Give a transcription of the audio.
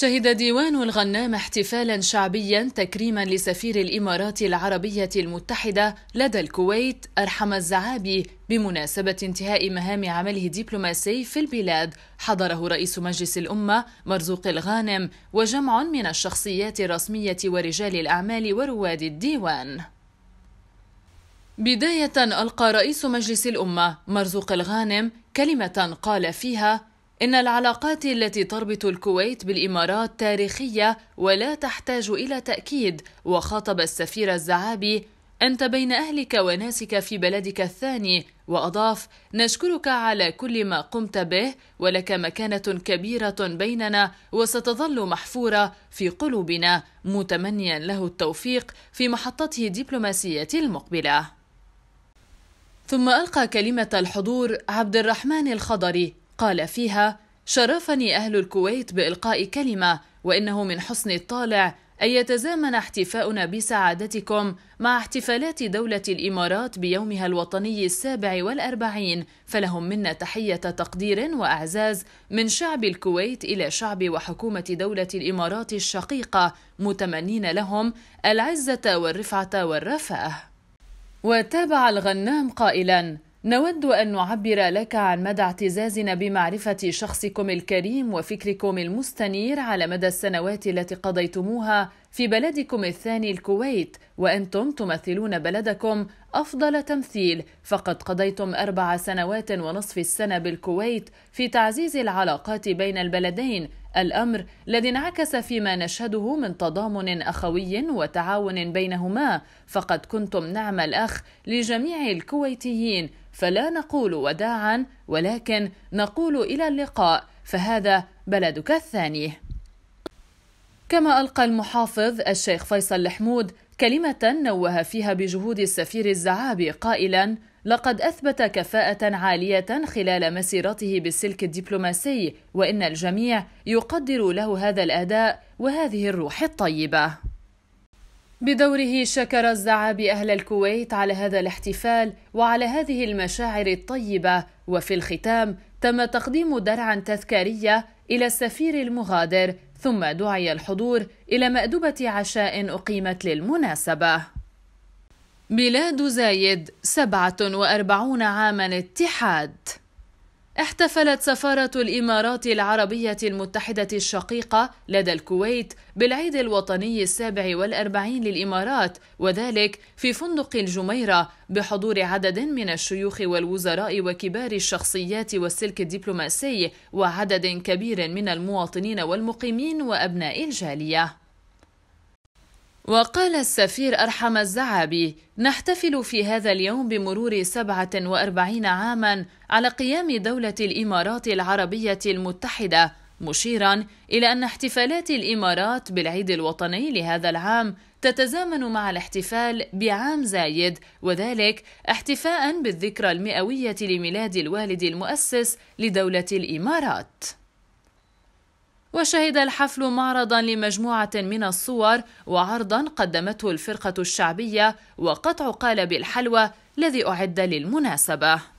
شهد ديوان الغنام احتفالا شعبيا تكريما لسفير الامارات العربيه المتحده لدى الكويت ارحم الزعابي بمناسبه انتهاء مهام عمله الدبلوماسي في البلاد حضره رئيس مجلس الامه مرزوق الغانم وجمع من الشخصيات الرسميه ورجال الاعمال ورواد الديوان بدايه القى رئيس مجلس الامه مرزوق الغانم كلمه قال فيها إن العلاقات التي تربط الكويت بالإمارات تاريخية ولا تحتاج إلى تأكيد وخاطب السفير الزعابي أنت بين أهلك وناسك في بلدك الثاني وأضاف نشكرك على كل ما قمت به ولك مكانة كبيرة بيننا وستظل محفورة في قلوبنا متمنيا له التوفيق في محطته الدبلوماسية المقبلة ثم ألقى كلمة الحضور عبد الرحمن الخضري قال فيها شرفني أهل الكويت بإلقاء كلمة وإنه من حسن الطالع أن يتزامن احتفاؤنا بسعادتكم مع احتفالات دولة الإمارات بيومها الوطني السابع والأربعين فلهم منا تحية تقدير وأعزاز من شعب الكويت إلى شعب وحكومة دولة الإمارات الشقيقة متمنين لهم العزة والرفعة والرفاه وتابع الغنام قائلا نود أن نعبر لك عن مدى اعتزازنا بمعرفة شخصكم الكريم وفكركم المستنير على مدى السنوات التي قضيتموها في بلدكم الثاني الكويت وأنتم تمثلون بلدكم أفضل تمثيل فقد قضيتم أربع سنوات ونصف السنة بالكويت في تعزيز العلاقات بين البلدين الامر الذي انعكس فيما نشهده من تضامن اخوي وتعاون بينهما فقد كنتم نعم الاخ لجميع الكويتيين فلا نقول وداعا ولكن نقول الى اللقاء فهذا بلدك الثاني كما ألقى المحافظ الشيخ فيصل الحمود كلمة نوه فيها بجهود السفير الزعابي قائلا لقد أثبت كفاءة عالية خلال مسيرته بالسلك الدبلوماسي وإن الجميع يقدر له هذا الأداء وهذه الروح الطيبة بدوره شكر الزعابي أهل الكويت على هذا الاحتفال وعلى هذه المشاعر الطيبة وفي الختام تم تقديم درعا تذكارية إلى السفير المغادر ثم دعي الحضور إلى مأدبة عشاء أقيمت للمناسبة بلاد زايد 47 عاما اتحاد احتفلت سفارة الإمارات العربية المتحدة الشقيقة لدى الكويت بالعيد الوطني السابع والأربعين للإمارات وذلك في فندق الجميرة بحضور عدد من الشيوخ والوزراء وكبار الشخصيات والسلك الدبلوماسي وعدد كبير من المواطنين والمقيمين وأبناء الجالية وقال السفير أرحم الزعابي نحتفل في هذا اليوم بمرور 47 عاما على قيام دولة الإمارات العربية المتحدة مشيرا إلى أن احتفالات الإمارات بالعيد الوطني لهذا العام تتزامن مع الاحتفال بعام زايد وذلك احتفاء بالذكرى المئوية لميلاد الوالد المؤسس لدولة الإمارات وشهد الحفل معرضا لمجموعة من الصور وعرضا قدمته الفرقة الشعبية وقطع قالب الحلوى الذي أعد للمناسبة